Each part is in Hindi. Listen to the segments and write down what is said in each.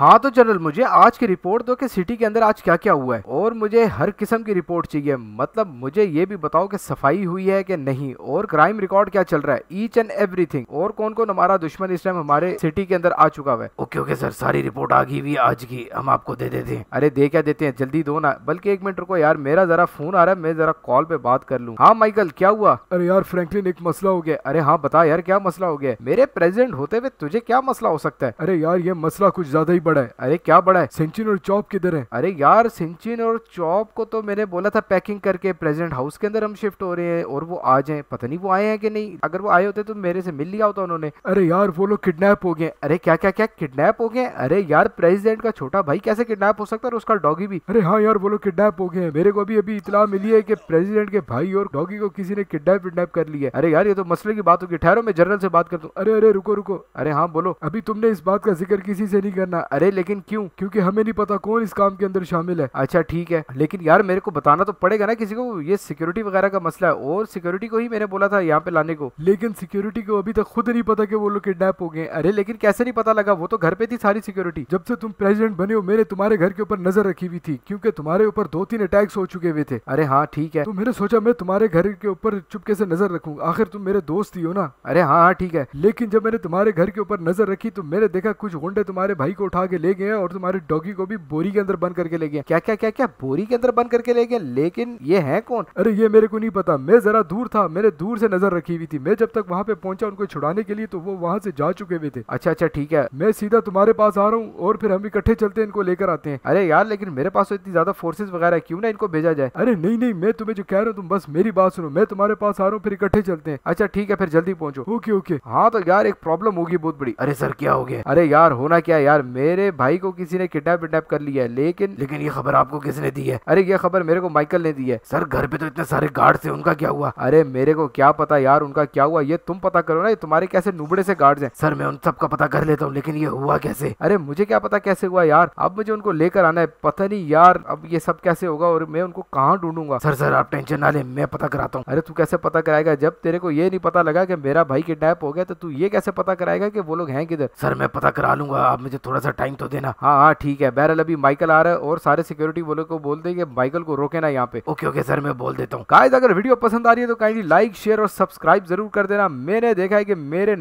हाँ तो जनरल मुझे आज की रिपोर्ट दो कि सिटी के अंदर आज क्या क्या हुआ है और मुझे हर किस्म की रिपोर्ट चाहिए मतलब मुझे ये भी बताओ कि सफाई हुई है कि नहीं और क्राइम रिकॉर्ड क्या चल रहा है ईच एंड एवरीथिंग और कौन कौन हमारा दुश्मन इस टाइम हमारे सिटी के अंदर आ चुका हुआ है ओके ओके सर सारी रिपोर्ट आ गई हुई आज की हम आपको दे देते हैं अरे दे क्या देते हैं जल्दी दो ना बल्कि एक मिनट रुको यार मेरा जरा फोन आ रहा है मैं जरा कॉल पे बात कर लूँ हाँ माइकल क्या हुआ अरे यार फ्रेंकलिन एक मसला हो गया अरे हाँ बता यार क्या मसला हो गया मेरे प्रेजेंट होते हुए तुझे क्या मसला हो सकता है अरे यार ये मसला कुछ ज्यादा ही बड़ा है अरे क्या बड़ा है सिंचिन और चौप किधर है अरे यार सिंचिन और चौप को तो मैंने बोला था पैकिंग करके प्रेजिडेंट हाउस के अंदर हम शिफ्ट हो रहे हैं और वो आ जाए पता नहीं वो आए हैं कि नहीं अगर वो आए होते तो मेरे से मिल लिया होता उन्होंने अरे यार वो लोग किडनेप हो गए अरे क्या क्या क्या किडनेप हो गए अरे यार प्रेसिडेंट का छोटा भाई कैसे किडनेप हो सकता है और उसका डॉगी भी अरे हाँ यार वो लोग किडनेप हो गए मेरे को अभी अभी इतना मिली है कि प्रेसिडेंट के भाई और डॉगी को किसी ने किडनेप विडनेप कर लिया अरे यार ये तो मसले की बात होगी ठहरो मैं जनरल से बात करता हूँ अरे अरे रुको रुको अरे हाँ बोलो अभी तुमने इस बात का जिक्र किसी से नहीं करना अरे लेकिन क्यों क्योंकि हमें नहीं पता कौन इस काम के अंदर शामिल है अच्छा ठीक है लेकिन यार मेरे को बताना तो पड़ेगा ना किसी को ये सिक्योरिटी वगैरह का मसला है और सिक्योरिटी को ही मैंने बोला था यहाँ पे लाने को लेकिन सिक्योरिटी को अभी तक खुद नहीं पता कि वो लोग किडनेप हो गए अरे लेकिन कैसे नहीं पता लगा वो तो घर पे थी सारी सिक्योरिटी जब से तुम प्रेजिडेंट बने हो मेरे तुम्हारे घर के ऊपर नजर रखी हुई थी क्योंकि तुम्हारे ऊपर दो तीन अटैक्स हो चुके हुए थे अरे हाँ ठीक है तो मैंने सोचा मैं तुम्हारे घर के ऊपर चुपके से नजर रखूंगा आखिर तुम मेरे दोस्त ही हो ना अरे हाँ हाँ ठीक है लेकिन जब मैंने तुम्हारे घर के ऊपर नजर रखी तो मैंने देखा कुछ गुंडे तुम्हारे भाई को उठा उठा के ले गए और तुम्हारे डॉगी को भी बोरी के अंदर बंद करके ले गए क्या क्या क्या क्या बोरी के अंदर बंद करके ले गए लेकिन ये है कौन अरे ये मेरे को नहीं पता मैं जरा दूर था मैंने दूर से नजर रखी हुई थी मैं जब तक वहाँ पे पहुंचा उनको छुड़ाने के लिए तो वो वहाँ से जा चुके हुए थे अच्छा अच्छा ठीक है मैं सीधा तुम्हारे पास आ रहा हूँ और फिर हम इकट्ठे चलते इनको लेकर आते हैं अरे यार लेकिन मेरे पास तो इतनी ज्यादा फोर्सेज वगैरह क्यों ना इनको भेजा जाए अरे नहीं नहीं मैं तुम्हें जो कह रहा हूँ तुम बस मेरी बात सुनो मैं तुम्हारे पास आ रहा हूँ फिर इकट्ठे चलते हैं अच्छा ठीक है फिर जल्दी पहुंचो ओके ओके हाँ तो यार एक प्रॉब्लम होगी बहुत बड़ी अरे सर क्या हो गया अरे यार होना क्या यार मेरे मेरे भाई को किसी ने किडनैप विडनैप कर लिया है लेकिन लेकिन ये खबर आपको किसने दी है अरे ये खबर मेरे को माइकल ने दी है सर घर पे तो इतने सारे गार्ड थे उनका क्या हुआ अरे मेरे को क्या पता यार उनका क्या हुआ ये तुम पता करो ना तुम्हारे कैसे नुबड़े से गार्ड है सर मैं उन सबका पता कर लेता हूँ लेकिन ये हुआ कैसे अरे मुझे क्या पता कैसे हुआ यार अब मुझे उनको लेकर आना है पता नहीं यार अब ये सब कैसे होगा और मैं उनको कहाँ ढूंढूंगा सर सर आप टेंशन ना ले मैं पता कराता हूँ अरे तू कैसे पता कराएगा जब तेरे को ये नहीं पता लगा कि मेरा भाई किडनैप हो गया तो तू ये कैसे पता कराएगा कि वो लोग हैं किधर सर मैं पता करा लूंगा आप मुझे थोड़ा सा टाइम तो देना हाँ हाँ ठीक है बहरल अभी माइकल आ रहा है और सारे सिक्योरिटी वालों को बोल देंगे माइकल को रोके ना यहाँ पे ओके ओके सर मैं बोल देता हूँ कायद अगर वीडियो पसंद आ रही है तो काइंडली लाइक शेयर और सब्सक्राइब जरूर कर देना मैंने देखा है कि मेरे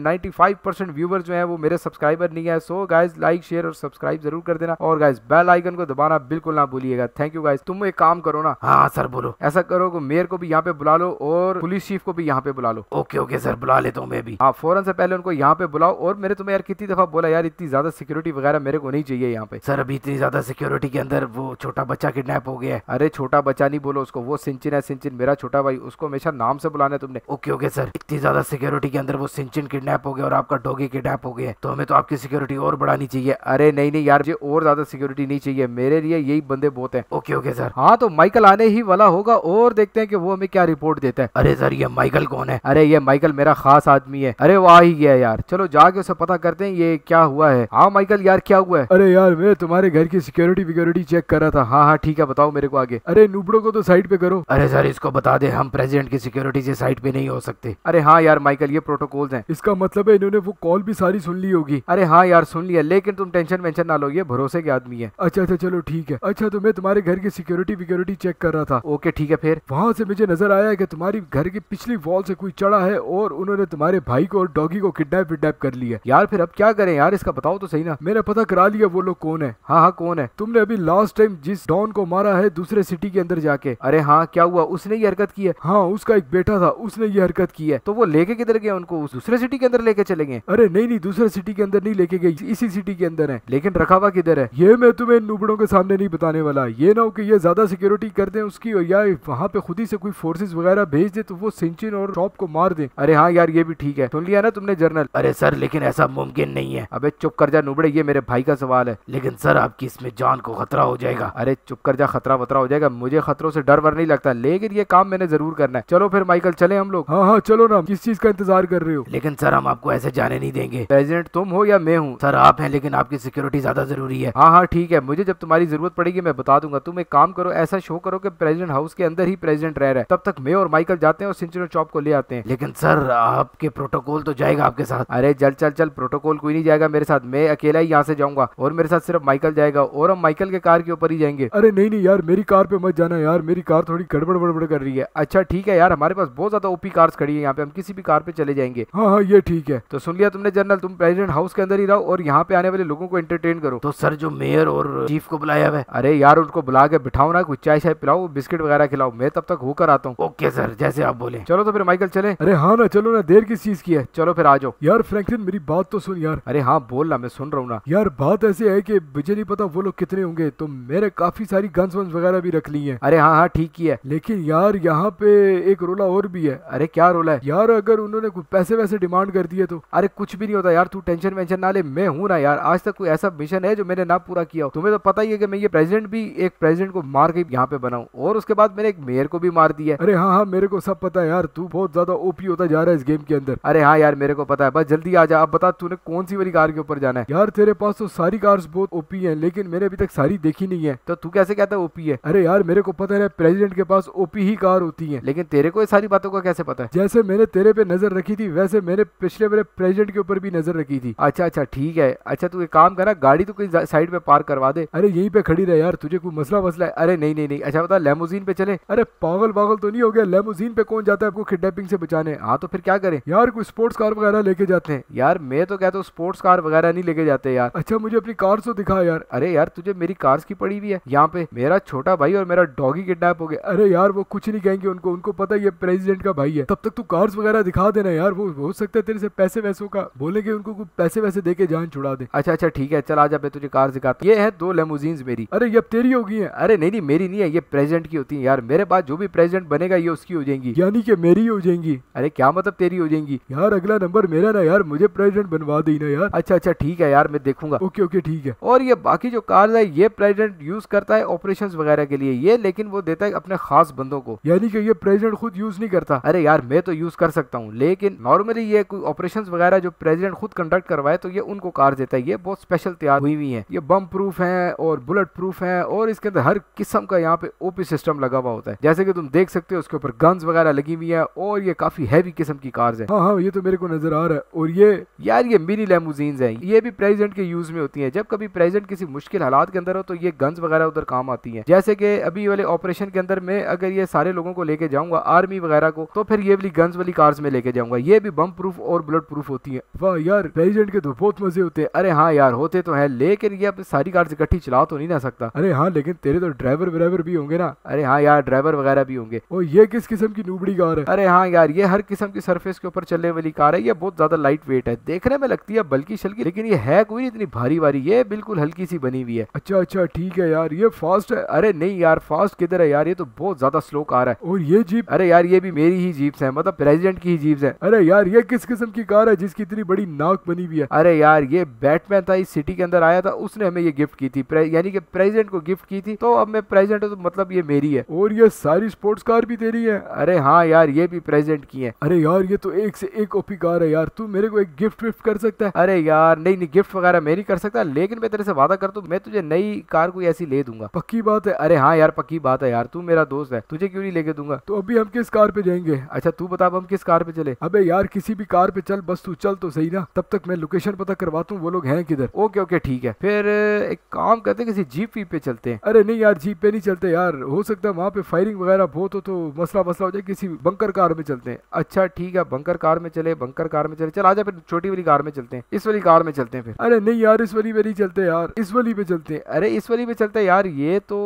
परसेंट व्यूवर जो है वो मेरे सब्सक्राइबर नहीं है सो गाइज लाइक शेयर और सब्सक्राइब जरूर कर देना और गाइज बेल आइकन को दबाना बिल्कुल ना भूलिएगा थैंक यू गाइज तुम एक काम करो ना हाँ सर हाँ, बोलो ऐसा करो मेयर को भी यहाँ पे बुला लो और पुलिस चीफ को भी यहाँ पे बुला लो ओके ओके सर बुला लेता हूँ मैं भी हाँ फौरन से पहले उनको यहाँ पे बुलाओ और मैंने तुम्हें यार कितनी दफा बोला यार इतनी ज्यादा सिक्योरिटी वगैरह मेरे को नहीं चाहिए यहाँ पे सर अभी इतनी ज्यादा सिक्योरिटी के अंदर वो छोटा बच्चा किडनैप हो गया है अरे छोटा बच्चा नहीं बोलो उसको वो सिंचिन है सिंचिन मेरा छोटा भाई उसको हमेशा नाम से बुलाना है तुमने ओके ओके सर इतनी ज्यादा सिक्योरिटी के अंदर वो सिंचिन किडनैप हो गया और आपका डोगी किडनैप हो गया तो हमें तो आपकी सिक्योरिटी और बढ़ानी चाहिए अरे नहीं नहीं यार और ज्यादा सिक्योरिटी नहीं चाहिए मेरे लिए यही बंदे बहुत है ओके ओके सर हाँ तो माइकल आने ही वाला होगा और देखते हैं कि वो हमें क्या रिपोर्ट देता है अरे सर ये माइकल कौन है अरे ये माइकल मेरा खास आदमी है अरे वो आ ही गया यार चलो जाके उसे पता करते हैं ये क्या हुआ है हाँ माइकल यार क्या क्या हुआ है अरे यार मैं तुम्हारे घर की सिक्योरिटी विक्योरिटी चेक कर रहा था हाँ हाँ ठीक है बताओ मेरे को आगे अरे नूबड़ो को तो साइड पे करो अरे सर इसको बता दे हम प्रेसिडेंट की सिक्योरिटी से साइड पे नहीं हो सकते अरे हाँ यार माइकल ये प्रोटोकॉल है इसका मतलब है इन्होंने वो कॉल भी सारी सुन ली होगी अरे हाँ यार सुन लिया लेकिन तुम टेंशन वेंशन ना लो ये भरोसे के आदमी है अच्छा अच्छा चलो ठीक है अच्छा तो मैं तुम्हारे घर की सिक्योरिटी विक्योरिटी चेक कर रहा था ओके ठीक है फिर वहाँ से मुझे नजर आया की तुम्हारी घर की पिछली वॉल से कोई चढ़ा है और उन्होंने तुम्हारे भाई को और डॉगी को किडनेप विडनेप कर लिया यार फिर अब क्या करें यार इसका बताओ तो सही ना मेरा पता करा लिया वो लोग कौन है हाँ हाँ कौन है तुमने अभी लास्ट टाइम जिस डॉन को मारा है दूसरे सिटी के अंदर जाके अरे हाँ क्या हुआ उसने ये हरकत की है हाँ उसका एक बेटा था उसने ये हरकत की है तो वो लेके किधर गया उनको दूसरे सिटी के अंदर लेके चले गए अरे नहीं नहीं दूसरे सिटी के अंदर नहीं लेके गए इसी सिटी के अंदर है लेकिन रखा हुआ किधर है ये मैं तुम्हें नुबड़ों के सामने नहीं बताने वाला ये ना हो कि ये ज्यादा सिक्योरिटी कर दे उसकी या वहाँ पे खुद ही से कोई फोर्सेस वगैरह भेज दे तो वो सिंचिन और टॉप को मार दे अरे हाँ यार ये भी ठीक है सुन लिया ना तुमने जर्नल अरे सर लेकिन ऐसा मुमकिन नहीं है अबे चुप कर जा नुबड़े ये मेरे भाई भाई का सवाल है लेकिन सर आपकी इसमें जान को खतरा हो जाएगा अरे चुप कर जा खतरा वतरा हो जाएगा मुझे खतरों से डर वर नहीं लगता लेकिन ये काम मैंने जरूर करना है चलो फिर माइकल चले हम लोग हाँ हाँ चलो ना किस चीज का इंतजार कर रहे हो लेकिन सर हम आपको ऐसे जाने नहीं देंगे प्रेजिडेंट तुम हो या मैं हूँ सर आप है लेकिन आपकी सिक्योरिटी ज्यादा जरूरी है हाँ हाँ ठीक है मुझे जब तुम्हारी जरूरत पड़ेगी मैं बता दूंगा तुम एक काम करो ऐसा शो करो की प्रेजिडेंट हाउस के अंदर ही प्रेजिडेंट रह रहे तब तक मैं और माइकल जाते हैं और सिंचुरन चौप को ले आते हैं लेकिन सर आपके प्रोटोकॉल तो जाएगा आपके साथ अरे जल चल चल प्रोटोकॉल कोई नहीं जाएगा मेरे साथ मैं अकेला ही यहाँ से जाऊँ जाऊंगा और मेरे साथ सिर्फ माइकल जाएगा और हम माइकल के कार के ऊपर ही जाएंगे अरे नहीं नहीं यार मेरी कार पे मत जाना यार मेरी कार थोड़ी गड़बड़ बड़बड़ कर रही है अच्छा ठीक है यार हमारे पास बहुत ज्यादा ओपी कार्स खड़ी है यहाँ पे हम किसी भी कार पे चले जाएंगे हाँ हाँ ये ठीक है तो सुन लिया तुमने जनरल तुम प्रेसिडेंट हाउस के अंदर ही रहो और यहाँ पे आने वाले लोगों को एंटरटेन करो तो सर जो मेयर और चीफ को बुलाया हुआ है अरे यार उनको बुला के बिठाओ ना कुछ चाय चाय पिलाओ बिस्किट वगैरह खिलाओ मैं तब तक होकर आता हूँ ओके सर जैसे आप बोले चलो तो फिर माइकल चले अरे हाँ ना चलो ना देर किस चीज की है चलो फिर आ जाओ यार फ्रैंकलिन मेरी बात तो सुन यार अरे हाँ बोल ना मैं सुन रहा हूँ ना यार पर बात ऐसे है कि मुझे नहीं पता वो लोग कितने होंगे तो मेरे काफी सारी गन्स वंस वगैरह भी रख ली हैं अरे हाँ हाँ ठीक ही है लेकिन यार यहाँ पे एक रोला और भी है अरे क्या रोला है यार अगर उन्होंने कुछ पैसे वैसे डिमांड कर दिए तो अरे कुछ भी नहीं होता यार तू टेंशन वेंशन ना ले मैं हूँ ना यार आज तक कोई ऐसा मिशन है जो मैंने ना पूरा किया हो तुम्हें तो पता ही है कि मैं ये प्रेजिडेंट भी एक प्रेजिडेंट को मार के यहाँ पे बनाऊँ और उसके बाद मैंने एक मेयर को भी मार दिया अरे हाँ हाँ मेरे को सब पता है यार तू बहुत ज्यादा ओपी होता जा रहा है इस गेम के अंदर अरे हाँ यार मेरे को पता है बस जल्दी आ जा अब बता तूने कौन सी वाली कार के ऊपर जाना है यार तेरे पास तो सारी कार्स बहुत ओपी हैं लेकिन मैंने अभी तक सारी देखी नहीं है तो तू कैसे कहता है ओपी है अरे यार मेरे को पता है प्रेसिडेंट के पास ओपी ही कार होती है लेकिन तेरे को ये सारी बातों का कैसे पता है जैसे मैंने तेरे पे नजर रखी थी वैसे मैंने पिछले बड़े प्रेसिडेंट के ऊपर भी नजर रखी थी अच्छा अच्छा ठीक है अच्छा तू एक काम करा गाड़ी तो कहीं साइड पे पार्क करवा दे अरे यही पे खड़ी रहे यार तुझे कोई मसला मसला है अरे नहीं नहीं अच्छा बता लेमोजीन पे चले अरे पागल पागल तो नहीं हो गया लेमोजीन पे कौन जाता है आपको किडनेपिंग से बचाने हाँ तो फिर क्या करें यार कोई स्पोर्ट्स कार वगैरह लेके जाते हैं यार मैं तो कहता हूँ स्पोर्ट्स कार वगैरह नहीं लेके जाते यार अच्छा, अच्छा मुझे अपनी कार तो दिखा यार अरे यार तुझे मेरी कार्स की पड़ी हुई है यहाँ पे मेरा छोटा भाई और मेरा डॉगी किडनैप हो गया अरे यार वो कुछ नहीं कहेंगे उनको उनको पता ये प्रेसिडेंट का भाई है तब तक तू कार्स वगैरह दिखा देना यार वो हो सकता है तेरे से पैसे वैसों का बोलेंगे उनको कुछ पैसे वैसे दे के जान छुड़ा दे अच्छा अच्छा ठीक है चल आ मैं तुझे कार दिखाता ये है दो लेमोजीन मेरी अरे ये तेरी होगी है अरे नहीं नहीं मेरी नहीं है ये प्रेजिडेंट की होती है यार मेरे पास जो भी प्रेजिडेंट बनेगा ये उसकी हो जाएंगी यानी कि मेरी हो जाएंगी अरे क्या मतलब तेरी हो जाएंगी यार अगला नंबर मेरा ना यार मुझे प्रेजिडेंट बनवा देना यार अच्छा अच्छा ठीक है यार मैं देखूंगा होगा ओके ओके ठीक है और ये बाकी जो कार्ड है ये प्रेजिडेंट यूज करता है ऑपरेशन वगैरह के लिए ये लेकिन वो देता है अपने खास बंदों को यानी कि ये प्रेजिडेंट खुद यूज नहीं करता अरे यार मैं तो यूज कर सकता हूँ लेकिन नॉर्मली ये कोई ऑपरेशन वगैरह जो प्रेजिडेंट खुद कंडक्ट करवाए तो ये उनको कार देता है ये बहुत स्पेशल तैयार हुई हुई है ये बम प्रूफ है और बुलेट प्रूफ है और इसके अंदर हर किस्म का यहाँ पे ओपी सिस्टम लगा हुआ होता है जैसे कि तुम देख सकते हो उसके ऊपर गन्स वगैरह लगी हुई है और ये काफी हैवी किस्म की कार्स है हाँ हाँ ये तो मेरे को नजर आ रहा है और ये यार ये मिनी लेमोजीन्स है ये भी प्रेजिडेंट के यूज यूज़ में होती है जब कभी प्रेजेंट किसी मुश्किल हालात के अंदर हो तो ये गन्स वगैरह उधर काम आती है जैसे कि अभी वाले ऑपरेशन के अंदर मैं अगर ये सारे लोगों को लेके जाऊंगा आर्मी वगैरह को तो फिर ये वाली गन्स वाली कार्स में लेके जाऊंगा ये भी बम प्रूफ और ब्लड प्रूफ होती है वाह यार प्रेजेंट के तो बहुत मजे होते हैं अरे हाँ यार होते तो है लेकिन ये अपनी सारी कार्स इकट्ठी चला तो नहीं ना सकता अरे हाँ लेकिन तेरे तो ड्राइवर व्राइवर भी होंगे ना अरे हाँ यार ड्राइवर वगैरह भी होंगे और ये किस किस्म की नूबड़ी कार है अरे हाँ यार ये हर किस्म की सरफेस के ऊपर चलने वाली कार है ये बहुत ज्यादा लाइट वेट है देखने में लगती है बल्कि शल्की लेकिन ये है कोई इतनी भारी वारी ये बिल्कुल हल्की सी बनी हुई है अच्छा अच्छा ठीक है यार ये फास्ट है अरे नहीं यार फास्ट किधर है यार ये तो बहुत ज्यादा स्लो कार है और ये जीप अरे यार ये भी मेरी ही जीप है मतलब प्रेजिडेंट की ही जीप है अरे यार ये किस किस्म की कार है जिसकी इतनी बड़ी नाक बनी हुई है अरे यार ये बैटमैन था इस सिटी के अंदर आया था उसने हमें ये गिफ्ट की थी यानी कि प्रेजिडेंट को गिफ्ट की थी तो अब मैं प्रेजिडेंट हूँ तो मतलब ये मेरी है और ये सारी स्पोर्ट्स कार भी तेरी है अरे हाँ यार ये भी प्रेजेंट की है अरे यार ये तो एक से एक ओपी कार है यार तू मेरे को एक गिफ्ट विफ्ट कर सकता है अरे यार नहीं नहीं गिफ्ट वगैरह मेरी कर सकता लेकिन मैं तेरे से वादा करता हूँ मैं तुझे नई कार कोई ऐसी ले दूंगा पक्की बात है अरे हाँ यार पक्की बात है यार तू मेरा दोस्त है तुझे क्यों नहीं लेके दूंगा तो अभी हम किस कार पे जाएंगे अच्छा तू बता हम किस कार पे चले अबे यार किसी भी कार पे चल बस तू चल तो सही ना तब तक मैं लोकेशन पता करवाता हूँ वो लोग हैं किधर ओके ओके ठीक है फिर एक काम करते किसी जीप वीप पे चलते हैं अरे नहीं यार जीप पे नहीं चलते यार हो सकता है वहाँ पे फायरिंग वगैरह बहुत हो तो मसला मसला हो जाए किसी बंकर कार में चलते हैं अच्छा ठीक है बंकर कार में चले बंकर कार में चले चल जाए फिर छोटी वाली कार में चलते हैं इस वाली कार में चलते हैं फिर अरे नहीं यार यार इस वाली पे नहीं चलते यार इस वाली पे चलते हैं अरे इस वाली पे चलते हैं यार ये तो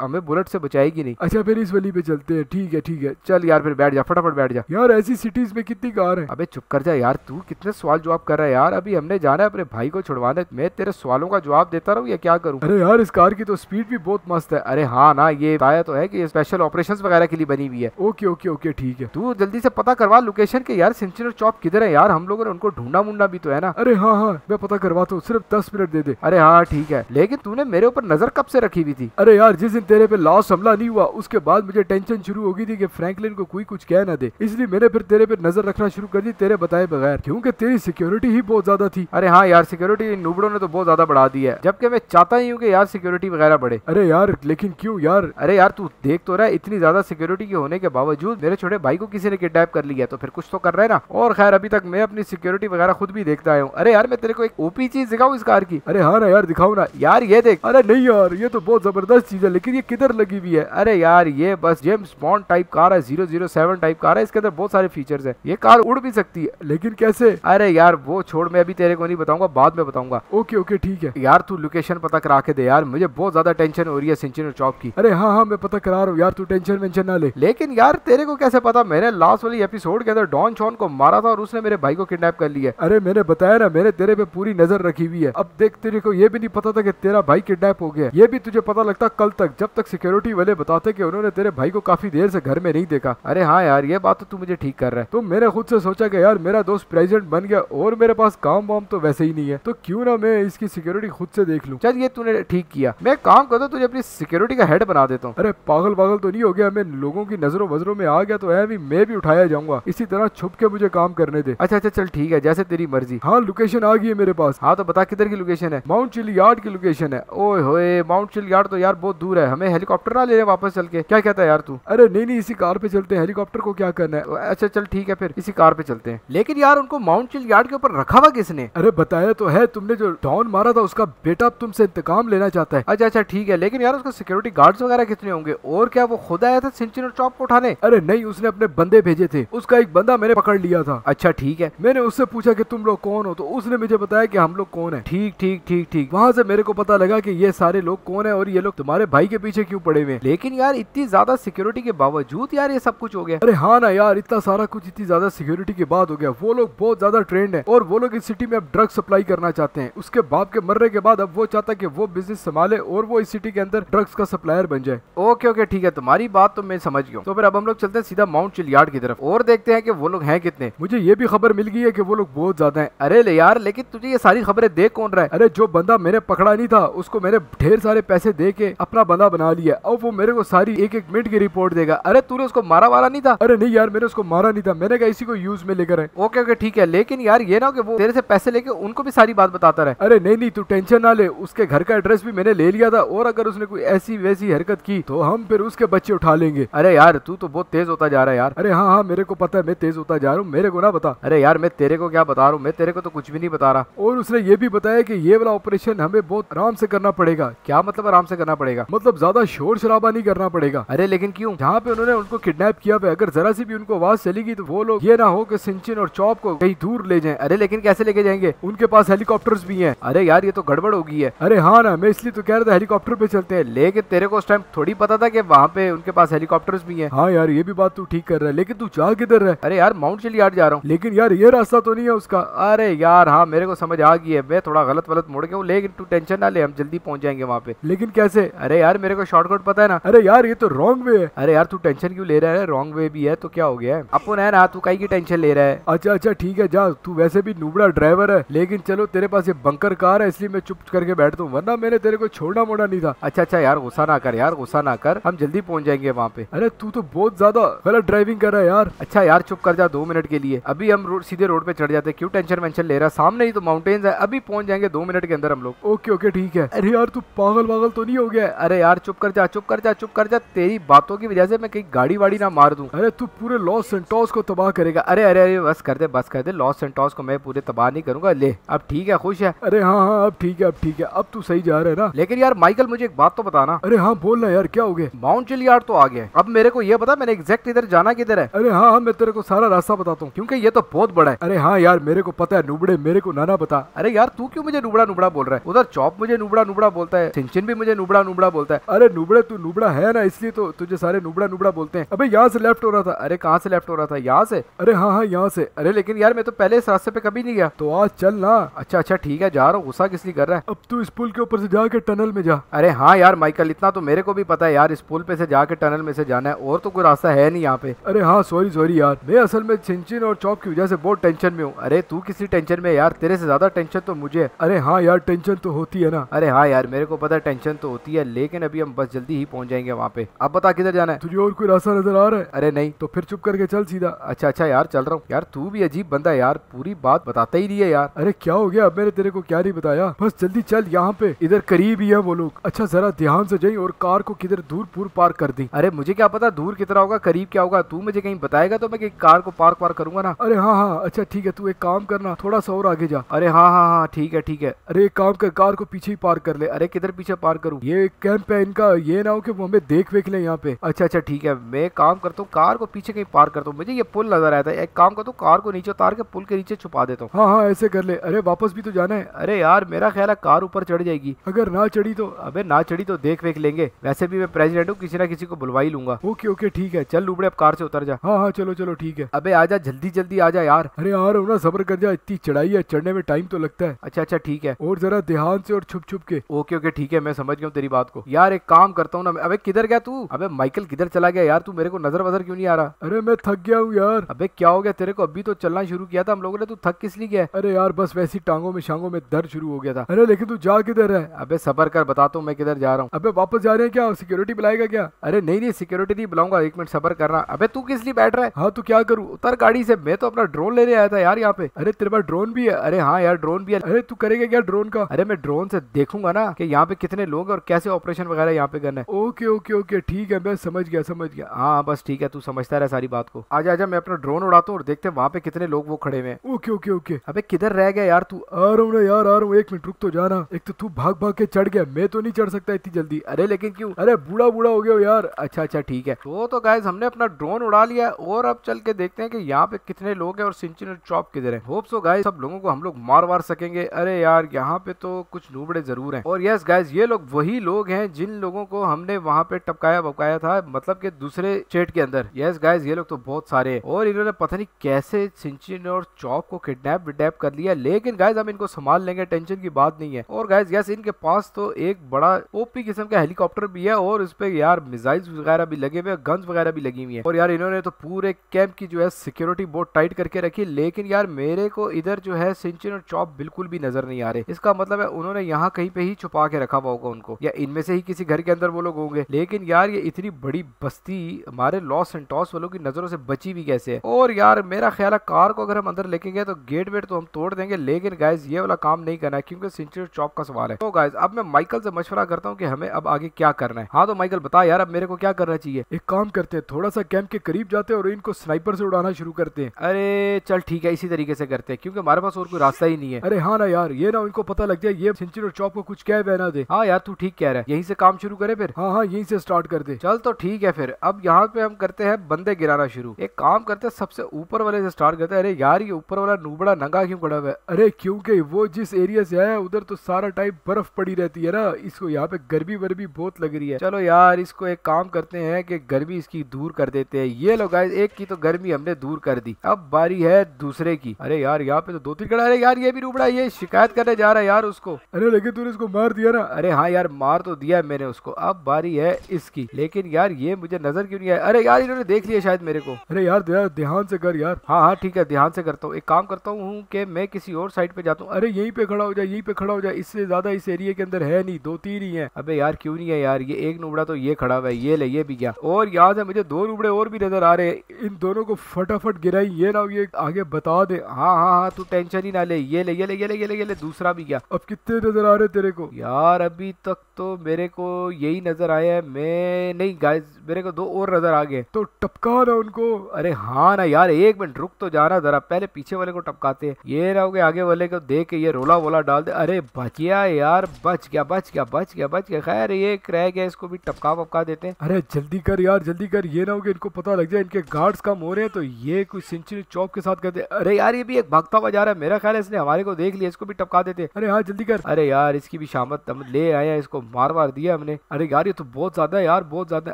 हमें बुलेट से बचाएगी नहीं अच्छा फिर इस वाली पे चलते हैं ठीक है ठीक है चल यार फिर बैठ जा फटाफट बैठ जा यार ऐसी सिटीज में कितनी कार है अबे चुप कर जा यार तू कितने सवाल जवाब कर रहा है यार अभी हमने जाना है अपने भाई को छुड़वाने मैं तेरे सवालों का जवाब देता रहूँ या क्या करूँ अरे यार इस कार की तो स्पीड भी बहुत मस्त है अरे हाँ ना ये बताया तो है की स्पेशल ऑपरेशन वगैरह के लिए बनी हुई है ओके ओके ओके ठीक है तू जल्दी से पता करवा लोकेशन के यार सिंचनर चौप किधर है यार हम लोगों ने उनको ढूंढा मुंडा भी तो है ना अरे हाँ हाँ मैं पता करवा तो सिर्फ दस मिनट दे दे अरे हाँ ठीक है लेकिन तूने मेरे ऊपर नजर कब से रखी हुई थी अरे यार जिस दिन तेरे पे लॉस हमला नहीं हुआ उसके बाद मुझे टेंशन शुरू होगी थी कि फ्रैंकलिन को कोई कुछ कह ना दे इसलिए मैंने फिर तेरे पे नजर रखना शुरू कर दी तेरे बताए बगैर क्योंकि तेरी सिक्योरिटी ही बहुत ज्यादा थी अरे हाँ यार सिक्योरिटी नुबड़ो ने तो बहुत ज्यादा बढ़ा दी है जबकि मैं चाहता ही हूँ की यार सिक्योरिटी वगैरह बढ़े अरे यार लेकिन क्यूँ यार अरे यार तू देख तो रहा है इतनी ज्यादा सिक्योरिटी के होने के बावजूद मेरे छोटे भाई को किसी ने किडनेप कर लिया तो फिर कुछ तो कर रहे ना और खैर अभी तक मैं अपनी सिक्योरिटी वगैरह खुद भी देखता आया हूँ अरे यार मैं तेरे को एक ओपी चीज चीज दिखाओ इस कार की अरे हाँ ना यार दिखाओ ना यार ये देख अरे नहीं यार ये तो बहुत जबरदस्त चीज है लेकिन ये किधर लगी हुई है अरे यार ये बस जेम्स बॉन्ड टाइप कार है zero zero seven type car है इसके अंदर बहुत सारे फीचर्स है ये कार उड़ भी सकती है लेकिन कैसे अरे यार वो छोड़ मैं अभी तेरे को नहीं बताऊंगा बाद में बताऊंगा ओके ओके ठीक है यार तू लोकेशन पता करा के दे यार मुझे बहुत ज्यादा टेंशन हो रही है सिंचन और की अरे हाँ हाँ मैं पता करा रहा हूँ यार तू टेंशन वेंशन ना ले लेकिन यार तेरे को कैसे पता मैंने लास्ट वाली एपिसोड के अंदर डॉन शॉन को मारा था और उसने मेरे भाई को किडनेप कर लिया अरे मैंने बताया ना मैंने तेरे पे पूरी नजर रखी रखी हुई है अब देख तेरे को ये भी नहीं पता था कि तेरा भाई किडनैप हो गया ये भी तुझे पता लगता कल तक जब तक सिक्योरिटी वाले बताते कि उन्होंने तेरे भाई को काफी देर से घर में नहीं देखा अरे हाँ यार ये बात तो तू मुझे ठीक कर रहा है तो मैंने खुद से सोचा कि यार मेरा दोस्त प्रेजेंट बन गया और मेरे पास काम वाम तो वैसे ही नहीं है तो क्यों ना मैं इसकी सिक्योरिटी खुद से देख लू चल ये तूने ठीक किया मैं काम करता तुझे अपनी सिक्योरिटी का हेड बना देता हूँ अरे पागल पागल तो नहीं हो गया मैं लोगों की नजरों वजरों में आ गया तो है भी मैं भी उठाया जाऊंगा इसी तरह छुप के मुझे काम करने दे अच्छा अच्छा चल ठीक है जैसे तेरी मर्जी हाँ लोकेशन आ गई है मेरे पास हाँ तो तो बता किधर की लोकेशन है माउंट यार्ड की लोकेशन है ओए होए माउंट यार्ड तो यार बहुत दूर है हमें हेलीकॉप्टर ना ले वापस चल के क्या कहता है यार तू अरे नहीं नहीं इसी कार पे चलते हेलीकॉप्टर को क्या करना है अच्छा चल ठीक है फिर इसी कार पे चलते हैं लेकिन यार उनको माउंट यार्ड के ऊपर रखा हुआ किसने अरे बताया तो है तुमने जो डाउन मारा था उसका बेटा अब तुमसे इंतकाम लेना चाहता है अच्छा अच्छा ठीक है लेकिन यार उसका सिक्योरिटी गार्ड्स वगैरह कितने होंगे और क्या वो खुद आया था सिंचनर चौक को उठाने अरे नहीं उसने अपने बंदे भेजे थे उसका एक बंदा मैंने पकड़ लिया था अच्छा ठीक है मैंने उससे पूछा कि तुम लोग कौन हो तो उसने मुझे बताया कि हम लोग कौन है ठीक ठीक ठीक ठीक वहां से मेरे को पता लगा की ये सारे लोग कौन है और ये लोग तुम्हारे भाई के पीछे क्यूँ पड़े हुए लेकिन यार इतनी ज्यादा सिक्योरिटी के बावजूद यार ये सब कुछ हो गया अरे हाँ ना यार इतना सारा कुछ इतनी ज्यादा सिक्योरिटी के बाद हो गया वो लोग बहुत ज्यादा ट्रेंड है और वो लोग इस सिटी में अब ड्रग सप्लाई करना चाहते हैं उसके बाप के मरने के बाद अब वो चाहता है कि वो बिजनेस संभाले और वो इस सिटी के अंदर ड्रग्स का सप्लायर बन जाए ओके ओके ठीक है तुम्हारी बात तो मैं समझ गया तो फिर अब हम लोग चलते हैं सीधा माउंट चिलियार्ड की तरफ और देखते हैं कि वो लोग हैं कितने मुझे ये भी खबर मिल गई है कि वो लोग बहुत ज्यादा है अरे ले यार लेकिन तुझे ये सारी खबर अरे देख कौन रहा है अरे जो बंदा मैंने पकड़ा नहीं था उसको मैंने ढेर सारे पैसे दे के अपना बंदा बना लिया और वो मेरे को सारी एक एक मिनट की रिपोर्ट देगा अरे तूने उसको मारा वाला नहीं था अरे नहीं यार मैंने उसको मारा नहीं था मैंने कहा इसी को यूज में लेकर है ओके ओके ठीक है लेकिन यार ये ना कि वो तेरे से पैसे लेके उनको भी सारी बात बताता रहे अरे नहीं नहीं तू टेंशन ना ले उसके घर का एड्रेस भी मैंने ले लिया था और अगर उसने कोई ऐसी वैसी हरकत की तो हम फिर उसके बच्चे उठा लेंगे अरे यार तू तो बहुत तेज होता जा रहा है यार अरे हाँ हाँ मेरे को पता है मैं तेज होता जा रहा हूँ मेरे को ना बता अरे यार मैं तेरे को क्या बता रहा हूँ मैं तेरे को तो कुछ भी नहीं बता रहा और उसने ये भी बताया कि ये वाला ऑपरेशन हमें बहुत आराम से करना पड़ेगा क्या मतलब आराम से करना पड़ेगा मतलब ज्यादा शोर शराबा नहीं करना पड़ेगा अरे लेकिन क्यों जहाँ पे उन्होंने उनको किडनैप किया पे अगर जरा सी भी उनको आवाज चलेगी तो वो लोग ये ना हो कि सिंचिन और चौप को कहीं दूर ले जाए अरे लेकिन कैसे लेके जाएंगे उनके पास हेलीकॉप्टर भी है अरे यार ये तो गड़बड़ होगी है अरे हाँ ना मैं इसलिए तो कह रहा था हेलीकॉप्टर पे चलते हैं लेकिन तेरे को उस टाइम थोड़ी पता था कि वहाँ पे उनके पास हेलीकॉप्टर भी है हाँ यार ये भी बात तू ठीक कर रहा है लेकिन तू जा किधर है अरे यार माउंट चिलियार्ड जा रहा हूँ लेकिन यार ये रास्ता तो नहीं है उसका अरे यार हाँ मेरे को समझ आ गई है में थोड़ा गलत वलत मुड़ गया लेकिन तू टेंशन ना ले हम जल्दी पहुंच जाएंगे वहाँ पे लेकिन कैसे अरे यार मेरे को शॉर्टकट पता है ना अरे यार ये तो रॉन्ग वे है अरे यार तू टेंशन क्यों ले रहा है रॉन्ग वे भी है तो क्या हो गया अपन है ना तू कहीं की टेंशन ले रहा है अच्छा अच्छा ठीक है जा तू वैसे भी नुबड़ा ड्राइवर है लेकिन चलो तेरे पास ये बंकर कार है इसलिए मैं चुप करके बैठता हूँ वरना मैंने तेरे को छोड़ना मोड़ा नहीं था अच्छा अच्छा यार गुस्सा ना कर यार गुस्सा ना कर हम जल्दी पहुंच जाएंगे वहाँ पे अरे तू तो बहुत ज्यादा गलत ड्राइविंग कर रहा है यार अच्छा यार चुप कर जा दो मिनट के लिए अभी हम रोड सीधे रोड पे चढ़ जाते क्यों टेंशन वेंशन ले रहा सामने ही तो माउंटेन्स है अभी अभी पहुंच जाएंगे दो मिनट के अंदर हम लोग ओके ओके ठीक है अरे यार तू पागल पागल तो नहीं हो गया अरे यार चुप कर जा चुप कर जा चुप कर जा तेरी बातों की वजह से मैं कहीं गाड़ी वाड़ी ना मार दू अरे तू पूरे लॉस सेंटोस को तबाह करेगा अरे अरे अरे बस कर दे बस कर दे लॉस सेंटोस को मैं पूरे तबाह नहीं करूंगा ले अब ठीक है खुश है अरे हाँ हाँ अब ठीक है अब ठीक है अब तू सही जा रहे है ना लेकिन यार माइकल मुझे एक बात तो बताना अरे हाँ बोलना यार क्या हो गया माउंट चिलियार तो आ गया अब मेरे को ये पता मैंने एग्जैक्ट इधर जाना किधर है अरे हाँ हाँ मैं तेरे को सारा रास्ता बताता हूँ क्योंकि ये तो बहुत बड़ा है अरे हाँ यार मेरे को पता है नुबड़े मेरे को नाना बता अरे यार तू क्यों मुझे नुबड़ा नुबड़ा बोल रहा है उधर चौप मुझे नुबड़ा नुबड़ा बोलता है सिंचन भी मुझे नुबड़ा नुबड़ा बोलता है अरे नुबड़े तू नुबड़ा है ना इसलिए तो तुझे सारे नुबड़ा नुबड़ा बोलते हैं अभी यहाँ से लेफ्ट हो रहा था अरे कहाँ से लेफ्ट हो रहा था यहाँ से अरे हाँ हाँ यहाँ से अरे लेकिन यार मैं तो पहले इस रास्ते पे कभी नहीं गया तो आज चल ना अच्छा अच्छा ठीक है जा रहा हूँ गुस्सा किस लिए कर रहा है अब तू इस पुल के ऊपर से जाके टनल में जा अरे हाँ यार माइकल इतना तो मेरे को भी पता है यार इस पुल पे से जाके टनल में से जाना है और तो कोई रास्ता है नहीं यहाँ पे अरे हाँ सॉरी सॉरी यार मैं असल में छिंचिन और चौक की वजह से बहुत टेंशन में हूँ अरे तू किसी टेंशन में यार तेरे से ज्यादा टेंशन तो मुझे अरे हाँ यार टेंशन तो होती है ना अरे हाँ यार मेरे को पता टेंशन तो होती है लेकिन अभी हम बस जल्दी ही पहुंच जाएंगे वहाँ पे अब बता किधर जाना है तुझे और कोई रास्ता नजर आ रहा है अरे नहीं तो फिर चुप करके चल सीधा अच्छा अच्छा यार चल रहा हूँ यार तू भी अजीब बंदा यार पूरी बात बताता ही नहीं है यार अरे क्या हो गया अब मैंने तेरे को क्या नहीं बताया बस जल्दी चल यहाँ पे इधर करीब ही है वो लोग अच्छा जरा ध्यान से जाए और कार को किधर दूर पूर पार कर दी अरे मुझे क्या पता दूर कितना होगा करीब क्या होगा तू मुझे कहीं बताएगा तो मैं कार को पार्क पार्क करूंगा ना अरे हाँ हाँ अच्छा ठीक है तू एक काम करना थोड़ा सा और आगे जा अरे हाँ हाँ, हाँ। हाँ ठीक है ठीक है अरे काम कर कार को पीछे ही पार्क कर ले अरे किधर पीछे पार्क करूँ ये कैंप है इनका ये ना हो कि वो हमें देख वेख ले यहाँ पे अच्छा अच्छा ठीक है मैं काम करता हूँ कार को पीछे कहीं पार्क करता हूँ मुझे ये पुल नजर आया था एक काम करता हूँ कार को नीचे उतार के पुल के नीचे छुपा देता हूँ हाँ हाँ ऐसे कर ले अरे वापस भी तो जाना है अरे यार मेरा ख्याल है कार ऊपर चढ़ जाएगी अगर ना चढ़ी तो अबे ना चढ़ी तो देख वेख लेंगे वैसे भी मैं प्रेसिडेंट हूँ किसी ना किसी को बुलवा ही लूंगा ओके ओके ठीक है चल लुबड़े अब कार से उतर जा हाँ हाँ चलो चलो ठीक है अबे आजा जल्दी जल्दी आजा यार अरे यार ना सबर कर जा इतनी चढ़ाई है चढ़ने में टाइम तो लगता है लगता है अच्छा अच्छा ठीक है और जरा ध्यान से और छुप छुप के ओके ओके ठीक है मैं समझ गया तेरी बात को यार एक काम करता हूँ ना अबे किधर गया तू अबे माइकल किधर चला गया यार तू मेरे को नजर वजर क्यों नहीं आ रहा अरे मैं थक गया हूँ यार अबे क्या हो गया तेरे को अभी तो चलना शुरू किया था हम लोगों ने तू थक किस लिए गया अरे यार बस वैसी टांगों में शांगों में दर्द शुरू हो गया था अरे लेकिन तू जा किधर है अबे सबर कर बताता तो हूँ मैं किधर जा रहा हूँ अबे वापस जा रहे हैं क्या सिक्योरिटी बुलाएगा क्या अरे नहीं नहीं सिक्योरिटी नहीं बुलाऊंगा एक मिनट सबर करना अबे तू किस लिए बैठ रहा है हाँ तू तो क्या करूँ उतर गाड़ी से मैं तो अपना ड्रोन लेने आया था यार यहाँ पे अरे तेरे पास ड्रोन भी है अरे हाँ यार ड्रोन भी किया अरे तू करेगा क्या ड्रोन का अरे मैं ड्रोन से देखूंगा ना कि यहाँ पे कितने लोग और कैसे ऑपरेशन वगैरह यहाँ पे करना है ओके ओके ओके ठीक है मैं समझ गया समझ गया हाँ बस ठीक है तू समझता रहे सारी बात को आज आजा मैं अपना ड्रोन उड़ाता हूँ और देखते हैं वहाँ पे कितने लोग वो खड़े हुए हैं ओके ओके ओके अबे किधर रह गया यार तू आ रहा हूँ ना यार आ रहा हूँ एक मिनट रुक तो जाना एक तो तू भाग भाग के चढ़ गया मैं तो नहीं चढ़ सकता इतनी जल्दी अरे लेकिन क्यों अरे बूढ़ा बूढ़ा हो गया यार अच्छा अच्छा ठीक है तो तो गाइज हमने अपना ड्रोन उड़ा लिया और अब चल के देखते हैं कि यहाँ पे कितने लोग हैं और सिंचिन चौप किधर है होप सो गाइज सब लोगों को हम लोग मार वार सके देखेंगे अरे यार यहाँ पे तो कुछ नूबड़े जरूर हैं और यस गाइज ये लोग वही लोग हैं जिन लोगों को हमने वहाँ पे टपकाया बपकाया था मतलब के दूसरे स्टेट के अंदर यस गाइज ये लोग तो बहुत सारे और इन्होंने पता नहीं कैसे सिंचिन और चौक को किडनैप विडनैप कर लिया लेकिन गाइज हम इनको संभाल लेंगे टेंशन की बात नहीं है और गाइज यस इनके पास तो एक बड़ा ओपी किस्म का हेलीकॉप्टर भी है और उसपे यार मिसाइल्स वगैरह भी लगे हुए हैं गन्स वगैरह भी लगी हुई है और यार इन्होंने तो पूरे कैंप की जो है सिक्योरिटी बोर्ड टाइट करके रखी लेकिन यार मेरे को इधर जो है सिंचिन और चौप बिल्कुल बिल्कुल भी नजर नहीं आ रहे इसका मतलब है उन्होंने यहाँ कहीं पे ही छुपा के रखा हुआ होगा उनको या इनमें से ही किसी घर के अंदर वो लोग होंगे लेकिन यार ये इतनी बड़ी बस्ती हमारे लॉस एंड टॉस वालों की नजरों से बची भी कैसे है और यार मेरा ख्याल है कार को अगर हम अंदर लेके गए तो गेट वेट तो हम तोड़ देंगे लेकिन गायस ये वाला काम नहीं करना है क्योंकि सेंचुरी चौक का सवाल है तो गायस अब मैं माइकल से मशवरा करता हूँ की हमें अब आगे क्या करना है हाँ तो माइकल बता यार अब मेरे को क्या करना चाहिए एक काम करते हैं थोड़ा सा कैंप के करीब जाते हैं और इनको स्नाइपर से उड़ाना शुरू करते हैं अरे चल ठीक है इसी तरीके से करते हैं क्योंकि हमारे पास और कोई रास्ता ही नहीं है अरे हाँ ना यार ये ना उनको पता लग जाए ये सिंचन और चौप को कुछ कह बहना दे हाँ यार तू ठीक कह रहा है यहीं से काम शुरू करे फिर हाँ हाँ यहीं से स्टार्ट कर दे चल तो ठीक है फिर अब यहाँ पे हम करते हैं बंदे गिराना शुरू एक काम करते हैं सबसे ऊपर वाले से स्टार्ट करते हैं अरे यार ये ऊपर वाला नूबड़ा नंगा क्यों खड़ा हुआ है अरे क्योंकि वो जिस एरिया से आया उधर तो सारा टाइम बर्फ पड़ी रहती है ना इसको यहाँ पे गर्मी वर्मी बहुत लग रही है चलो यार इसको एक काम करते हैं कि गर्मी इसकी दूर कर देते हैं ये लोग गाइस एक की तो गर्मी हमने दूर कर दी अब बारी है दूसरे की अरे यार यहाँ पे तो दो तीन खड़ा अरे यार ये भी नूबड़ा रहा ये शिकायत करने जा रहा है यार उसको अरे लेकिन तूने इसको मार दिया ना अरे हाँ यार मार तो दिया है मैंने उसको अब बारी है इसकी लेकिन यार ये मुझे नजर क्यों नहीं आया अरे यार इन्होंने देख लिया शायद मेरे को अरे यार ध्यान से कर यार हाँ हाँ ठीक है ध्यान से करता हूँ एक काम करता हूँ कि मैं किसी और साइड पे जाता हूँ अरे यहीं पे खड़ा हो जाए यहीं पे खड़ा हो जाए इससे ज्यादा इस एरिया के अंदर है नहीं दो तीन ही है अब यार क्यों नहीं है यार ये एक नुबड़ा तो ये खड़ा हुआ है ये ले ये भी गया और यहाँ से मुझे दो नुबड़े और भी नजर आ रहे हैं इन दोनों को फटाफट गिराई ये ना ये आगे बता दे हाँ हाँ हाँ तू टेंशन ही ना ले ये ले ये ले गेले गेले गेले गेले दूसरा भी गया अब कितने नजर आ रहे तेरे को यार अभी तक तो मेरे को यही नजर आया है मैं नहीं गाइस मेरे को दो और नजर आ गए तो टपका ना उनको अरे हाँ ना यार एक मिनट रुक तो जाना जरा पहले पीछे वाले को टपकाते है ये ना होगा आगे वाले को देख के ये रोला वोला डाल दे अरे बच गया यार बच गया बच गया बच गया बच गया खैर ये रह गया इसको भी टपका वपका देते हैं अरे जल्दी कर यार जल्दी कर ये ना होगा इनको पता लग जाए इनके गार्ड्स कम हो रहे हैं तो ये कुछ सेंचुरी चौक के साथ करते अरे यार ये भी एक भागता हुआ जा रहा है मेरा ख्याल है इसने हमारे को देख लिया इसको भी टपका देते अरे यार हाँ, जल्दी कर अरे यार इसकी भी शामत हम ले आए हैं इसको मार मार दिया हमने अरे यार ये तो बहुत ज्यादा यार बहुत ज्यादा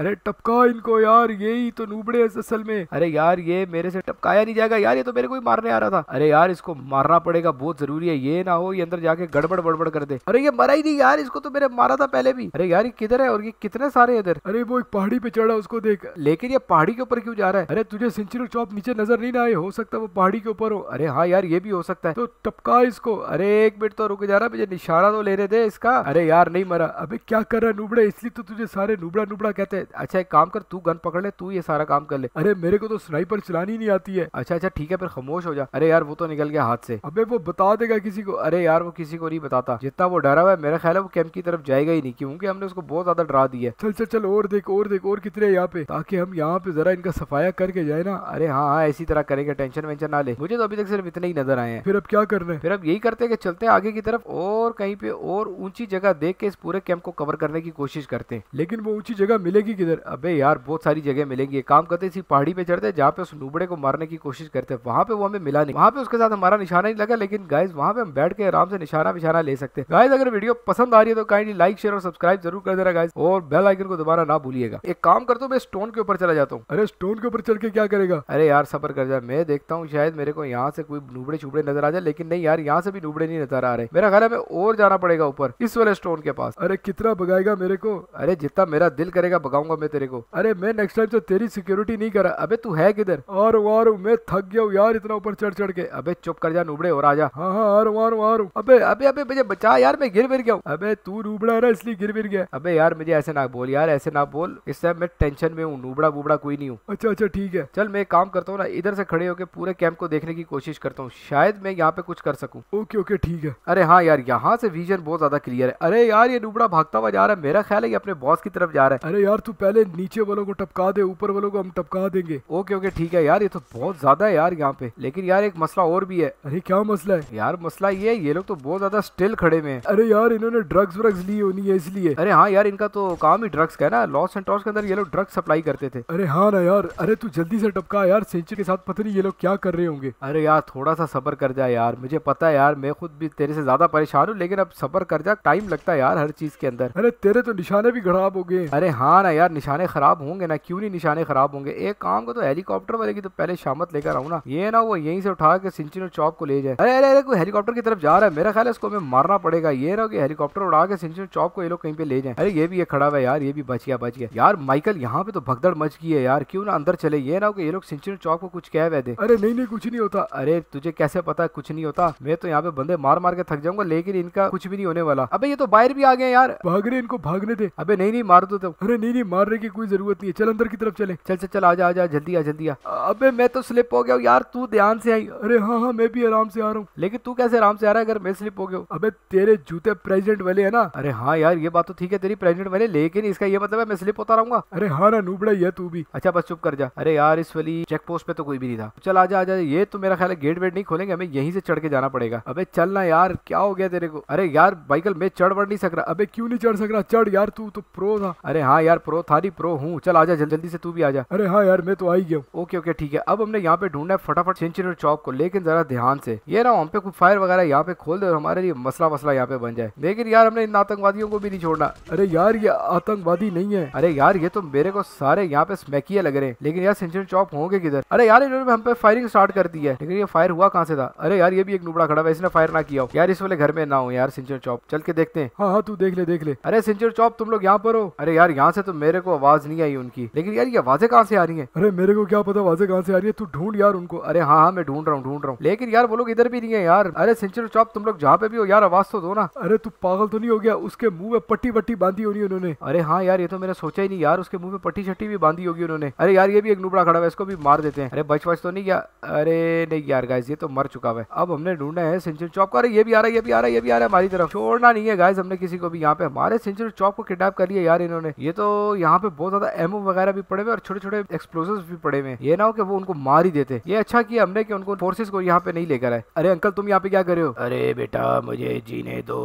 अरे टपका इनको यार यही तो नूबड़े है असल में अरे यार ये मेरे से टपकाया नहीं जाएगा यार ये तो मेरे को मारने आ रहा था अरे यार इसको मारना पड़ेगा बहुत जरूरी है ये ना हो ये अंदर जाके गड़बड़ बड़बड़ कर दे अरे ये मरा ही नहीं यार इसको तो मेरे मारा था पहले भी अरे यार ये किधर है और ये कितने सारे इधर अरे वो एक पहाड़ी पे चढ़ा उसको देख लेकिन ये पहाड़ी के ऊपर क्यों जा रहा है अरे तुझे सेंचुरी चौप नीचे नजर नहीं ना आए हो सकता वो पहाड़ी के ऊपर हो अरे हाँ यार ये भी हो सकता है तो टपका इसको अरे एक मिनट तो रुक जा रहा मुझे निशाना तो लेने दे इसका अरे यार नहीं मरा अबे क्या कर रहा नुबड़े इसलिए तो तुझे सारे नुबड़ा नुबड़ा कहते हैं अच्छा एक काम कर तू गन पकड़ ले तू ये सारा काम कर ले अरे मेरे को तो स्नाइपर चलानी नहीं आती है अच्छा अच्छा ठीक है फिर खामोश हो जा अरे यार वो तो निकल गया हाथ से अबे वो बता देगा किसी को अरे यार वो किसी को नहीं बताता जितना वो डरा हुआ है मेरा ख्याल है वो कैंप की तरफ जाएगा ही नहीं क्योंकि हमने उसको बहुत ज्यादा डरा दिया चल चल चल और देख और देख और कितने यहाँ पे ताकि हम यहाँ पे जरा इनका सफाया करके जाए ना अरे हाँ हाँ ऐसी तरह करेंगे टेंशन वेंशन ना ले मुझे तो अभी तक सिर्फ इतने ही नजर आए हैं फिर अब क्या करना है फिर अब यही करते हैं कि चलते हैं आगे की तरफ और कहीं पे और ऊंची जगह देख के इस पूरे कैंप को कवर करने की कोशिश करते हैं लेकिन वो ऊंची जगह मिलेगी किधर अबे यार बहुत सारी जगह मिलेंगी काम करते इसी पहाड़ी पे चढ़ते जहाँ पे उस नूबड़े को मारने की कोशिश करते हैं वहाँ पे वो हमें मिला नहीं वहाँ पे उसके साथ हमारा निशाना नहीं लगा लेकिन गाइज वहाँ पे हम बैठ के आराम से निशाना विशाना ले सकते हैं गाइज अगर वीडियो पसंद आ रही है तो काइंडली लाइक शेयर और सब्सक्राइब जरूर कर देना गाइज और बेल आइकन को दोबारा ना भूलिएगा एक काम कर दो मैं स्टोन के ऊपर चला जाता हूँ अरे स्टोन के ऊपर चढ़ के क्या करेगा अरे यार सफर कर जाए मैं देखता हूँ शायद मेरे को यहाँ से कोई नूबड़े छुबड़े नजर आ जाए लेकिन नहीं यार यहाँ से भी डूबड़े नहीं नजर आ रहे मेरा ख्याल है और जाना पड़ेगा ऊपर इस वाले स्टोन के पास अरे कितना भगाएगा मेरे को अरे जितना मेरा दिल करेगा भगाऊंगा मैं तेरे को अरे मैं नेक्स्ट टाइम तो तेरी सिक्योरिटी नहीं करा अबे तू है किधर और वारू मैं थक गया हूँ यार इतना ऊपर चढ़ चढ़ के अबे चुप कर जा नूबड़े और आजा हाँ हाँ आ वारू वारू अबे अबे अबे मुझे बचा यार मैं गिर गिर गया हूँ अबे तू नूबड़ा है ना इसलिए गिर गिर गया अबे यार मुझे ऐसे ना बोल यार ऐसे ना बोल इस टाइम मैं टेंशन में हूँ नूबड़ा बूबड़ा कोई नहीं हूँ अच्छा अच्छा ठीक है चल मैं काम करता हूँ ना इधर से खड़े होकर पूरे कैंप को देखने की कोशिश करता हूँ शायद मैं यहाँ पे कुछ कर सकूँ को ओके ओके ठीक है अरे हाँ यार यहाँ से विजन बहुत ज्यादा क्लियर है अरे यार ये डुबड़ा भागता हुआ जा रहा है मेरा ख्याल है अपने बॉस की तरफ जा रहा है अरे यार तू पहले नीचे वालों को टपका दे ऊपर वालों को हम टपका देंगे ओके ओके ठीक है यार ये तो बहुत ज्यादा है यार यहाँ पे लेकिन यार एक मसला और भी है अरे क्या मसला है यार मसला ये ये लोग तो बहुत ज्यादा स्टिल खड़े में अरे यार इन्होंने ड्रग्स व्रग्स ली होनी है इसलिए अरे हाँ यार इनका तो काम ही ड्रग्स का है ना लॉस एंड टॉस के अंदर ये लोग ड्रग्स सप्लाई करते थे अरे हाँ ना यार अरे तू जल्दी से टपका यार सेंचुरी के साथ पता नहीं ये लोग क्या कर रहे होंगे अरे यार थोड़ा सा सबर कर जाए यार मुझे पता लगता यार मैं खुद भी तेरे से ज्यादा परेशान हूँ लेकिन अब सफर कर जा टाइम लगता है यार हर चीज के अंदर अरे तेरे तो निशाने भी खराब हो गए अरे हाँ ना यार निशाने खराब होंगे ना क्यों नहीं निशाने खराब होंगे एक काम को तो हेलीकॉप्टर वाले की तो पहले शामत लेकर आऊ ना ये ना वो यही से उठा के सिंचिन और चौप को ले जाए अरे अरे अरे कोई हेलीकॉप्टर की तरफ जा रहा है मेरा ख्याल है इसको हमें मारना पड़ेगा ये ना की हेलीकॉप्टर उड़ा के सिंचिन चौक को ये लोग कहीं पे ले जाए अरे ये भी ये खड़ा हुआ यार ये भी बच गया बच गया यार माइकल यहाँ पे तो भगदड़ मच गई है यार क्यों ना अंदर चले ये ना हो ये लोग सिंचिन चौक को कुछ कह वे अरे नहीं नहीं कुछ नहीं होता अरे तुझे कैसे पता कुछ नहीं होता मैं तो यहाँ पे बंदे मार मार के थक जाऊंगा लेकिन इनका कुछ भी नहीं होने वाला अबे ये तो बाहर भी आ गए यार भाग रहे इनको भागने दे अबे नहीं नहीं मार दो तो अरे नहीं नहीं मारने की कोई जरूरत नहीं है चल अंदर की तरफ चले चल चल चल आ जा जल्दी आ जल्दी अब मैं तो स्लिप हो गया यार तू ध्यान से आई अरे हाँ हाँ मैं भी आराम से आ रहा हूँ लेकिन तू कैसे आराम से आ रहा है अगर मैं स्लिप हो गया अब तेरे जूते प्रेजेंट वाले है ना अरे हाँ यार ये बात तो ठीक है तेरी प्रेजेंट वाले लेकिन इसका ये मतलब है मैं स्लिप होता रहूंगा अरे हाँ ना नूबड़ा ये तू भी अच्छा बस चुप कर जा अरे यार इस वाली चेक पोस्ट पे तो कोई भी नहीं था चल आ जा आ जा ये तो मेरा ख्याल है गेट वेट नहीं खोलेंगे हमें यहीं से चढ़ के जाना पड़ेगा अबे चल ना यार क्या हो गया तेरे को अरे यार बाइकल मैं चढ़ बढ़ नहीं सक रहा अबे क्यों नहीं चढ़ सक रहा चढ़ यार तू तो प्रो था अरे हाँ यार प्रो था नहीं प्रो हूँ चल आजा जल्दी जल्दी से तू भी आजा अरे हाँ यार मैं तो आई गया ओके ओके ठीक है अब हमने यहाँ पे ढूंढना है फटाफट सेंचुरी चौक को लेकिन जरा ध्यान से ये ना हम पे कुछ फायर वगैरह यहाँ पे खोल दे और हमारे लिए मसला मसला यहाँ पे बन जाए लेकिन यार हमने इन आतंकवादियों को भी नहीं छोड़ना अरे यार ये आतंकवादी नहीं है अरे यार ये तो मेरे को सारे यहाँ पे स्मैकिया लग रहे हैं लेकिन यार सेंचुरी चौक होंगे किधर अरे यार इन्होंने हम पे फायरिंग स्टार्ट कर दी है लेकिन ये फायर हुआ कहाँ से था अरे यार ये भी एक नुबड़ा खड़ा हुआ इसने फायर ना किया हो यार इस वाले घर में ना हो यार सिंचर चौप चल के देखते हैं हाँ हाँ तू देख ले देख ले अरे सिंचर चौप तुम लोग यहाँ पर हो अरे यार यहाँ से तो मेरे को आवाज नहीं आई उनकी लेकिन यार ये आवाजें कहाँ से आ रही है अरे मेरे को क्या पता आवाजें कहाँ से आ रही है तू ढूंढ यार उनको अरे हाँ हाँ मैं ढूंढ रहा हूँ ढूंढ रहा हूँ लेकिन यार वो लोग इधर भी नहीं है यार अरे सिंचर चौप तुम लोग जहाँ पे भी हो यार आवाज तो दो ना अरे तू पागल तो नहीं हो गया उसके मुंह में पट्टी पट्टी बांधी होनी उन्होंने अरे हाँ यार ये तो मैंने सोचा ही नहीं यार उसके मुंह में पट्टी छट्टी भी बांधी होगी उन्होंने अरे यार ये भी एक नुबड़ा खड़ा हुआ इसको भी मार देते हैं अरे बच बच तो नहीं गया अरे नहीं यार गाइस ये तो मर चुका हुआ है अब हमने ढूंढ में है सेंचुरी चौप का ये भी आ रहा है ये भी आ रहा है ये भी आ रहा है हमारी तरफ छोड़ना नहीं है गाइस हमने किसी को भी यहाँ पे हमारे सेंचुरी चौप को किडनैप कर लिया यार इन्होंने ये तो यहाँ पे बहुत ज्यादा एमओ वगैरह भी पड़े हुए और छोटे छोटे एक्सप्लोसिव भी पड़े हुए ये ना हो कि वो उनको मार ही देते ये अच्छा किया हमने की उनको फोर्सेज को यहाँ पे नहीं लेकर आए अरे अंकल तुम यहाँ पे क्या करे हो अरे बेटा मुझे जीने दो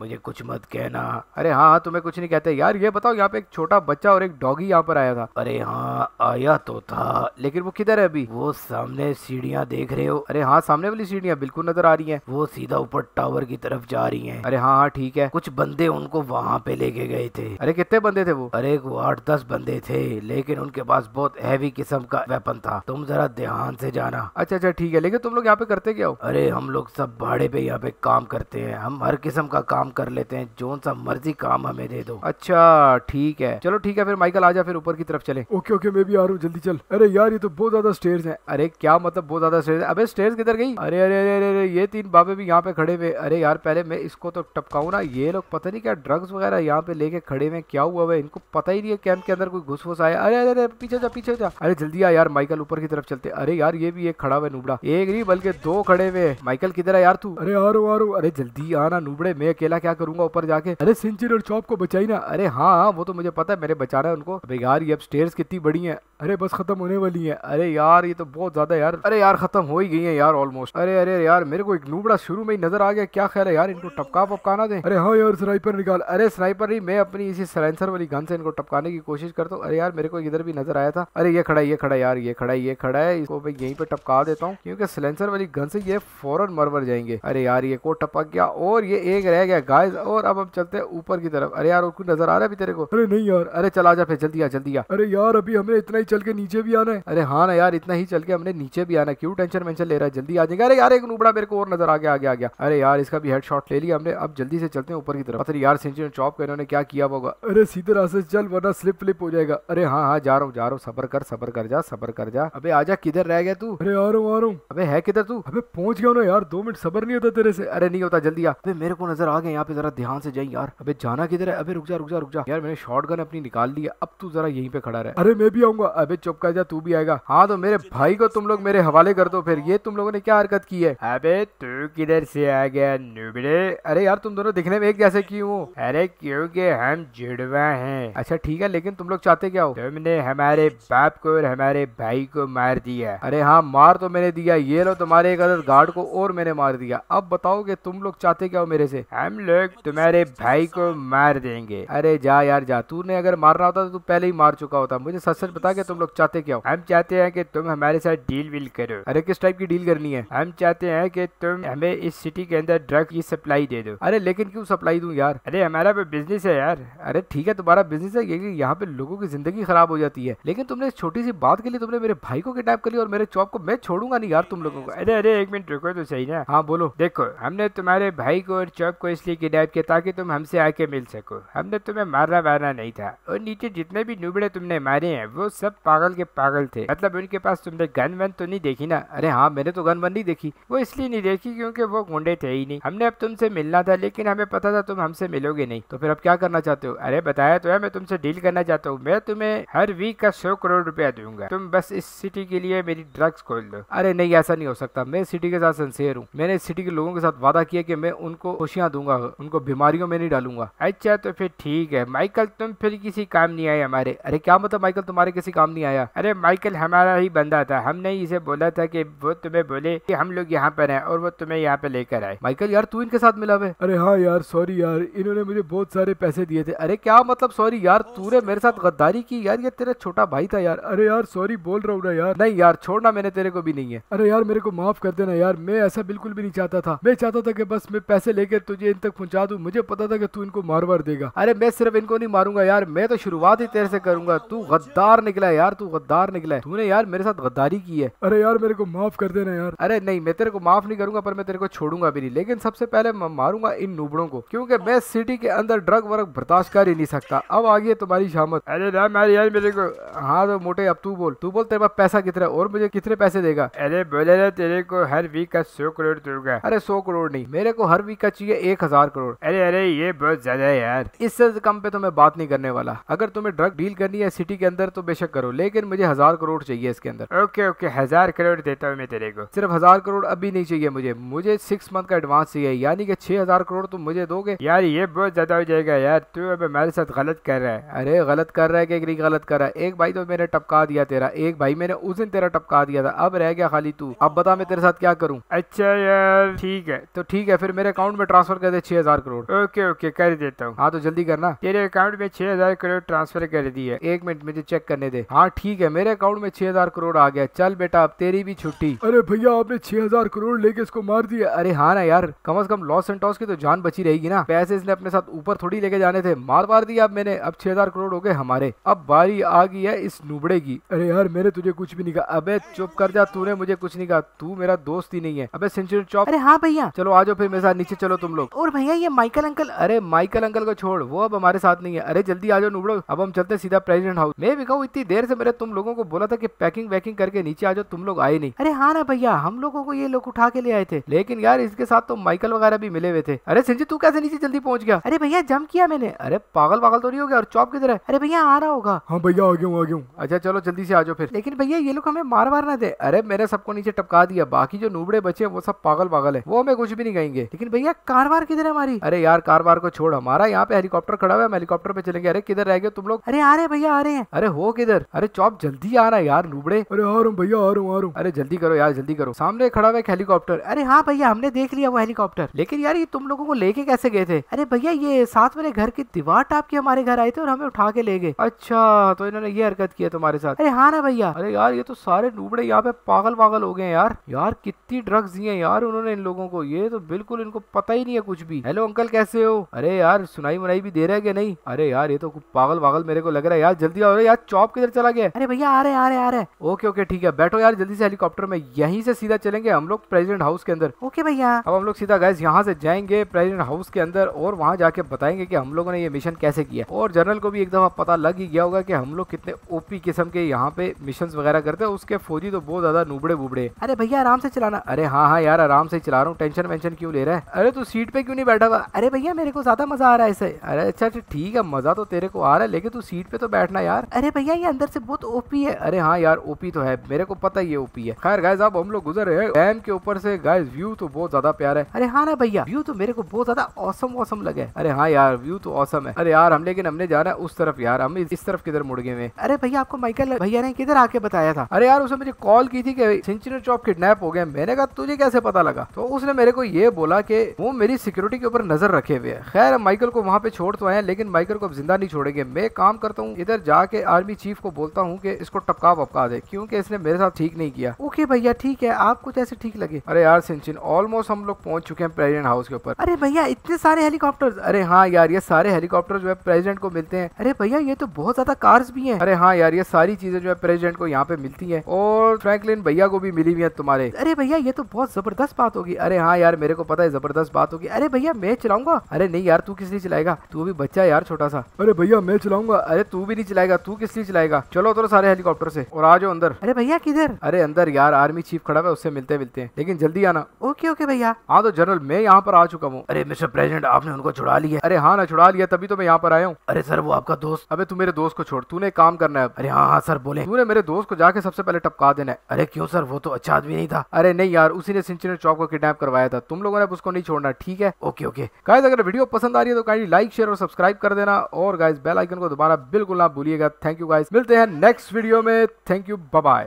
मुझे कुछ मत कहना अरे हाँ हाँ तुम्हें कुछ नहीं कहते यार ये बताओ यहाँ पे एक छोटा बच्चा और एक डॉगी यहाँ पर आया था अरे हाँ आया तो था लेकिन वो किधर है अभी वो सामने सीढ़ियाँ देख रहे हो अरे हाँ सामने वाली सीढ़ियाँ बिल्कुल नजर आ आ रही है वो सीधा ऊपर टावर की तरफ जा रही है अरे हाँ हाँ ठीक है कुछ बंदे उनको वहाँ पे लेके गए थे अरे कितने बंदे थे वो अरे वो आठ दस बंदे थे लेकिन उनके पास बहुत हैवी किस्म का वेपन था तुम जरा ध्यान से जाना अच्छा अच्छा ठीक है लेकिन तुम लोग यहाँ पे करते क्या हो अरे हम लोग सब भाड़े पे यहाँ पे काम करते हैं हम हर किस्म का काम कर लेते हैं जो सा मर्जी काम हमें दे दो अच्छा ठीक है चलो ठीक है फिर माइकल आजा फिर ऊपर की तरफ चले ओके ओके मैं भी आ रहा हूँ जल्दी चल अरे यार ये तो बहुत ज्यादा स्टेयर है अरे क्या मतलब बहुत ज्यादा स्टेयर है अबे स्टेयर किधर गई अरे अरे अरे अरे ये तीन बाबे भी यहाँ पे खड़े हुए अरे यार पहले मैं इसको तो टपकाऊँ ना ये लोग पता नहीं क्या ड्रग्स वगैरह यहाँ पे लेके खड़े हुए क्या हुआ है इनको पता ही नहीं है कैंप के अंदर कोई घुस घुस आया अरे अरे पीछे जा पीछे जा अरे जल्दी आ यार माइकल ऊपर की तरफ चलते अरे यार ये भी एक खड़ा हुआ नुबड़ा एक नहीं बल्कि दो खड़े हुए माइकल किधर है यार तू अरे आ रो अरे जल्दी आना नुबड़े मैं अकेला क्या करूंगा ऊपर जाके अरे सिंचर और चौप को बचाई ना अरे हाँ, हाँ वो तो मुझे पता है मेरे बचाना है उनको अरे यार ये अब स्टेयर कितनी बड़ी है अरे बस खत्म होने वाली है अरे यार ये तो बहुत ज्यादा यार अरे यार खत्म हो ही गई है यार ऑलमोस्ट अरे अरे यार मेरे को एक लूबड़ा शुरू में ही नजर आ गया क्या ख्याल है यार इनको टपका पपका ना दे अरे हाँ यार स्नाइपर निकाल अरे स्नाइपर नहीं मैं अपनी इसी सलेंसर वाली गन से इनको टपकाने की कोशिश करता हूँ अरे यार मेरे को इधर भी नजर आया था अरे ये खड़ा ये खड़ा यार ये खड़ा ये खड़ा है इसको मैं यहीं पे टपका देता हूँ क्योंकि सिलेंसर वाली गन से ये फौरन मर मर जाएंगे अरे यार ये को टपक गया और ये एक रह गया गाय और अब हम चलते हैं ऊपर की तरफ अरे यार और कोई नजर आ रहा है अभी तेरे को अरे नहीं यार अरे चला जा फिर जल्दी आ जल्दी आ अरे यार अभी हमें इतना ही चल के नीचे भी आना है अरे हाँ ना यार इतना ही चल के हमने नीचे भी आना क्यों टेंशन वेंशन ले रहा है जल्दी आ जाएगा अरे यार एक नुबड़ा मेरे को और नजर आ गया आ गया आ गया अरे यार इसका भी हेड शॉट ले लिया हमने अब जल्दी से चलते हैं ऊपर की तरफ अरे यार सेंचुरी चौप कर इन्होंने क्या किया होगा अरे सीधे रास्ते चल वरना स्लिप फ्लिप हो जाएगा अरे हाँ हाँ जा रहा हूँ जा रहा हूँ सबर कर सबर कर जा सबर कर जा अबे आजा किधर रह गया तू अरे आ रहा हूँ आ रहा हूँ अबे है किधर तू अबे पहुंच गया ना यार दो मिनट सबर नहीं होता तेरे से अरे नहीं होता जल्दी आ अबे मेरे को नजर आ गया यहाँ पे जरा ध्यान से जाए यार अबे जाना किधर है अबे रुक जा रुक जा रुक जा यार मैंने शॉर्ट गन अपनी निकाल ली अब तू जरा यहीं पे खड़ा रहे अरे मैं भी आऊंगा अबे चुप कर जा तू भी आएगा हाँ तो मेरे भाई को तुम लोग मेरे हवाले कर दो फिर ये तुम लोगों ने क्या हरकत की है अबे तू किधर से आ गया नुबड़े अरे यार तुम दोनों दिखने में एक जैसे क्यों अरे क्योंकि हम जुड़वा हैं अच्छा ठीक है लेकिन तुम लोग चाहते क्या हो तुमने हमारे बाप को और हमारे भाई को मार दिया अरे हाँ मार तो मैंने दिया ये लो तुम्हारे एक अदर गार्ड को और मैंने मार दिया अब बताओ तुम लोग चाहते क्या हो मेरे से हम लोग तुम्हारे भाई को मार देंगे अरे जा यार जा तू ने अगर मारना होता तो तू पहले ही मार चुका होता मुझे सच सच बता के तुम लोग चाहते क्या हो हम चाहते हैं कि तुम हमारे साथ डील वील करो अरे किस टाइप की डील करनी है हम चाहते हैं कि तुम हमें इस सिटी के अंदर ड्रग की सप्लाई दे दो अरे लेकिन क्यों सप्लाई दू यार अरे हमारा पे बिजनेस है यार अरे ठीक है तुम्हारा बिजनेस है क्योंकि यहाँ पे लोगों की जिंदगी खराब हो जाती है लेकिन तुमने इस छोटी सी बात के लिए तुमने मेरे भाई को किडनेप कर लिया और मेरे चौप को मैं छोड़ूंगा नहीं यार तुम लोगों को अरे अरे एक मिनट रुको तो सही ना हाँ बोलो देखो हमने तुम्हारे भाई को और चौप को इसलिए किडनेप किया ताकि तुम हमसे आके मिल सको हमने तुम्हें मारना वारना नहीं था और नीचे जितने भी नुबड़े तुमने मारे हैं वो सब पागल के पागल थे मतलब उनके पास तुमने गन वन तो नहीं देखी ना अरे हाँ मैंने तो गन वन नहीं देखी वो इसलिए नहीं देखी क्योंकि वो गुंडे थे ही नहीं हमने अब तुमसे मिलना था लेकिन हमें पता था तुम हमसे मिलोगे नहीं तो फिर अब क्या करना चाहते हो अरे बताया तो है मैं तुमसे डील करना चाहता हूँ मैं तुम्हें हर वीक का सौ करोड़ रुपया दूंगा तुम बस इस सिटी के लिए मेरी ड्रग्स खोल दो अरे नहीं ऐसा नहीं हो सकता मैं सिटी के साथ सिंसियर हूँ मैंने सिटी के लोगों के साथ वादा किया कि मैं उनको खुशियाँ दूंगा उनको बीमारियों में नहीं डालूंगा अच्छा तो फिर ठीक है माइकल तुम फिर किसी काम नहीं आए हमारे अरे क्या मतलब माइकल तुम्हारे किसी काम नहीं आया अरे माइकल हमारा ही बंदा था हमने इसे बोला था कि वो तुम्हें बोले कि हम लोग यहाँ पर हैं और और वो तुम्हें यहाँ पे लेकर आए माइकल यार तू इनके साथ मिला हुए अरे हाँ यार सॉरी यार इन्होंने मुझे बहुत सारे पैसे दिए थे अरे क्या मतलब सॉरी यार तूने मेरे साथ गद्दारी की यार ये तेरा छोटा भाई था यार अरे यार सॉरी बोल रहा हूँ यार नहीं यार छोड़ना मैंने तेरे को भी नहीं है अरे यार मेरे को माफ कर देना यार मैं ऐसा बिल्कुल भी नहीं चाहता था मैं चाहता था कि बस मैं पैसे लेकर तुझे इन तक पहुँचा दू मुझे पता था कि तू इनको मार वार देगा अरे मैं सिर्फ इनको नहीं मारूंगा यार मैं तो शुरुआत ही तेरे से करूंगा तू गद्दार निकला यार तू गद्दार निकला तूने यार मेरे साथ गद्दारी की है अरे यार मेरे को माफ कर देना यार अरे नहीं मैं तेरे को माफ नहीं करूंगा पर मैं तेरे को छोड़ूंगा भी नहीं लेकिन सबसे पहले मैं मारूंगा इन नूबड़ों को क्योंकि मैं सिटी के अंदर ड्रग वर्ग बर्दाश्त कर ही नहीं सकता अब आ गई तुम्हारी शामत अरे ना मैं यार मेरे को हाँ तो मोटे अब तू बोल तू बोल तेरे पास पैसा कितना और मुझे कितने पैसे देगा अरे बोले ना तेरे को हर वीक का सौ करोड़ दूंगा अरे सौ करोड़ नहीं मेरे को हर वीक का चाहिए एक हजार करोड़ अरे अरे ये बहुत ज्यादा है यार इससे कम पे तो मैं बात नहीं करने वाला अगर तुम्हें ड्रग डील करनी है सिटी के अंदर तो बेशक करो लेकिन मुझे हजार करोड़ चाहिए इसके अंदर ओके ओके हजार करोड़ देता हूँ मैं तेरे को सिर्फ हजार करोड़ अभी नहीं चाहिए मुझे मुझे सिक्स मंथ का एडवांस चाहिए यानी कि छह हजार करोड़ तुम मुझे दोगे यार ये बहुत ज्यादा हो जाएगा यार तू अब मेरे साथ गलत कर रहा है अरे गलत कर रहा है कि नहीं गलत कर रहा है एक भाई तो मैंने टपका दिया तेरा एक भाई मैंने उस दिन तेरा टपका दिया था अब रह गया खाली तू अब बता मैं तेरे साथ क्या करूँ अच्छा यार ठीक है तो ठीक है फिर मेरे अकाउंट में ट्रांसफर कर दे छह हजार करोड़ ओके ओके कर देता हूँ हाँ तो जल्दी करना तेरे अकाउंट में छह हजार करोड़ ट्रांसफर कर दिए एक मिनट मुझे चेक करने दे हाँ ठीक है मेरे अकाउंट में छह हजार करोड़ आ गया चल बेटा अब तेरी भी छुट्टी अरे भैया आपने छह हजार करोड़ लेके इसको मार दिया अरे हाँ ना यार कम अज कम लॉस टॉस की तो जान बची रहेगी ना पैसे इसने अपने साथ ऊपर थोड़ी लेके जाने थे मार मार दिया अब मैंने अब छह हजार करोड़ हो गए हमारे अब बारी आ गई है इस नुबड़े की अरे यार मैंने तुझे कुछ भी नहीं कहा अबे चुप कर जा तूने मुझे कुछ नहीं कहा तू मेरा दोस्त ही नहीं है अबे सेंचुरी चौक अरे हाँ भैया चलो आ जाओ फिर मेरे साथ नीचे चलो तुम लोग और भैया ये माइकल अंकल अरे माइकल अंकल को छोड़ वो अब हमारे साथ नहीं है अरे जल्दी आ जाओ नुबड़ो अब हम चलते सीधा प्रेजिडेंट हाउस मैं भी कहूँ इतनी देर से मेरे तुम लोगों को बोला था की पैकिंग वैकिंग करके नीचे आ जाओ तुम लोग आए नहीं अरे हाँ ना भैया हम लोगों को ये लोग उठा के ले आए थे लेकिन यार इसके साथ तो माइकल वगैरह भी मिले हुए थे अरे सिंजी तू कैसे नीचे जल्दी पहुंच गया अरे भैया जम किया मैंने अरे पागल पागल तो नहीं हो गया और चौप किधर है अरे भैया आ रहा होगा हाँ भैया आ गया आ गया अच्छा चलो जल्दी से आ जाओ फिर लेकिन भैया ये लोग हमें मार मार ना दे अरे मेरे सबको नीचे टपका दिया बाकी जो नूबड़े बचे वो सब पागल पागल है वो हमें कुछ भी नहीं कहेंगे लेकिन भैया कारवार किधर है हमारी अरे यार कारवार को छोड़ हमारा यहाँ पे हेलीकॉप्टर खड़ा हुआ है हेलीकॉप्टर पे चलेंगे अरे किधर रह गए तुम लोग अरे आ रहे भैया आ रहे हैं अरे हो किधर अरे चौप जल्दी आ रहा है यार नूबड़े अरे आ रहा हूँ भैया आ रहा हूँ आ रहा हूँ अरे जल्दी करो यार जल्दी करो सामने खड़ा हुआ एक हेलीकॉप्टर अरे हाँ भैया हमने देख लिया वो हेलीकॉप्टर लेकिन यार ये तुम लोगों को लेके कैसे गए थे अरे भैया ये साथ मेरे घर की दीवार टाप के हमारे घर आए थे और हमें उठा के ले गए अच्छा तो इन्होंने ये हरकत किया तुम्हारे साथ अरे हाँ ना भैया अरे यार ये तो सारे डूबड़े यहाँ पे पागल पागल हो गए यार यार कितनी ड्रग्स दी है यार उन्होंने इन लोगों को ये तो बिल्कुल इनको पता ही नहीं है कुछ भी हेलो अंकल कैसे हो अरे यार सुनाई मुनाई भी दे रहे हैं नहीं अरे यार ये तो पागल पागल मेरे को लग रहा है यार जल्दी रहे यार चौप किधर चला गया अरे भैया आ रहे आ रहे आ रहे ओके ओके ठीक है बैठो यार जल्दी से हेलीकॉप्टर में यहीं से सीधा चलेंगे हम लोग प्रेजिडेंट हाउस के अंदर ओके भैया अब हम लोग सीधा गैस यहाँ से जाएंगे प्रेसिडेंट हाउस के अंदर और वहाँ जाके बताएंगे की हम लोगों ने ये मिशन कैसे किया और जनरल को भी एक दफा पता लग ही गया होगा की हम लोग कितने ओपी किस्म के यहाँ पे मिशन वगैरह करते हैं उसके फौजी तो बहुत ज्यादा नुबड़े बुबड़े अरे भैया आराम से चलाना अरे हाँ हाँ यार आराम से चला रहा हूँ टेंशन वेंशन क्यों ले रहा है अरे तू सीट पे क्यों नहीं बैठा हुआ अरे भैया मेरे को ज्यादा मजा आ रहा है इसे अरे अच्छा अच्छा ठीक है मजा तो तेरे को आ रहा है लेकिन तू सीट पे तो बैठना यार अरे भैया ये अंदर से बहुत ओपी है अरे हाँ यार ओपी तो है मेरे को पता ही ओपी है खैर गाय साहब हम लोग गुजर रहे हैं डैम के ऊपर से है गाइस व्यू तो बहुत ज्यादा प्यार है अरे हाँ ना भैया व्यू तो मेरे को बहुत ज्यादा औसम औसम लगे अरे हाँ यार व्यू तो औसम है अरे यार हम लेकिन हमने जाना है उस तरफ यार हम इस तरफ किधर मुड़ गए हैं अरे भैया आपको माइकल भैया ने किधर आके बताया था अरे यार उसने मुझे कॉल की थी कि सिंचनर चौप हो गए मैंने कहा तुझे कैसे पता लगा तो उसने मेरे को ये बोला की वो मेरी सिक्योरिटी के ऊपर नजर रखे हुए है खैर माइकल को वहाँ पे छोड़ तो आए लेकिन माइकल को अब जिंदा नहीं छोड़ेंगे मैं काम करता हूँ इधर जाके आर्मी चीफ को बोलता हूँ की इसको टपका वपका दे क्यूँकी इसने मेरे साथ ठीक नहीं किया ओके भैया ठीक है आप कुछ तो ऐसे ठीक लगे अरे यार सिंचिन ऑलमोस्ट हम लोग पहुंच चुके हैं प्रेसिडेंट हाउस के ऊपर अरे भैया इतने सारे हेलीकॉप्टर अरे हाँ यार ये सारे हेलीकॉप्टर जो है प्रेसिडेंट को मिलते हैं अरे भैया ये तो बहुत ज्यादा कार्स भी है अरे हाँ यार ये सारी चीजें जो है प्रेसिडेंट को यहाँ पे मिलती है और फ्रैंकलिन भैया को भी मिली हुई है तुम्हारे अरे भैया ये तो बहुत जबरदस्त बात होगी अरे हाँ यार मेरे को पता है जबरदस्त बात होगी अरे भैया मैं चलाऊंगा अरे नहीं यार तू किस लिए चलाएगा तू भी बच्चा यार छोटा सा अरे भैया मैं चलाऊंगा अरे तू भी नहीं चलाएगा तू किस लिए चलाएगा चलो उतरो सारे हेलीकॉप्टर से और आ जाओ अंदर अरे भैया किधर अरे अंदर यार आर्मी चीफ खड़ा है उससे मिलते मिलते हैं लेकिन जल्दी जल्दी आना ओके ओके भैया हाँ तो जनरल मैं यहाँ पर आ चुका हूँ अरे मिस्टर प्रेसिडेंट आपने उनको छुड़ा लिया अरे हाँ ना छुड़ा लिया तभी तो मैं यहाँ पर आया हूँ अरे सर वो आपका दोस्त अबे तू मेरे दोस्त को छोड़ तूने काम करना है अरे हाँ हाँ सर बोले तूने मेरे दोस्त को जाके सबसे पहले टपका देना है अरे क्यों सर वो तो अच्छा आदमी नहीं था अरे नहीं यार उसी ने सिंचनर चौक को किडनेप करवाया था तुम लोगों ने उसको नहीं छोड़ना ठीक है ओके ओके गाइज अगर वीडियो पसंद आ रही है तो काइंडली लाइक शेयर और सब्सक्राइब कर देना और गाइज बेल आइकन को दोबारा बिल्कुल ना भूलिएगा थैंक यू गाइज मिलते हैं नेक्स्ट वीडियो में थैंक यू बाय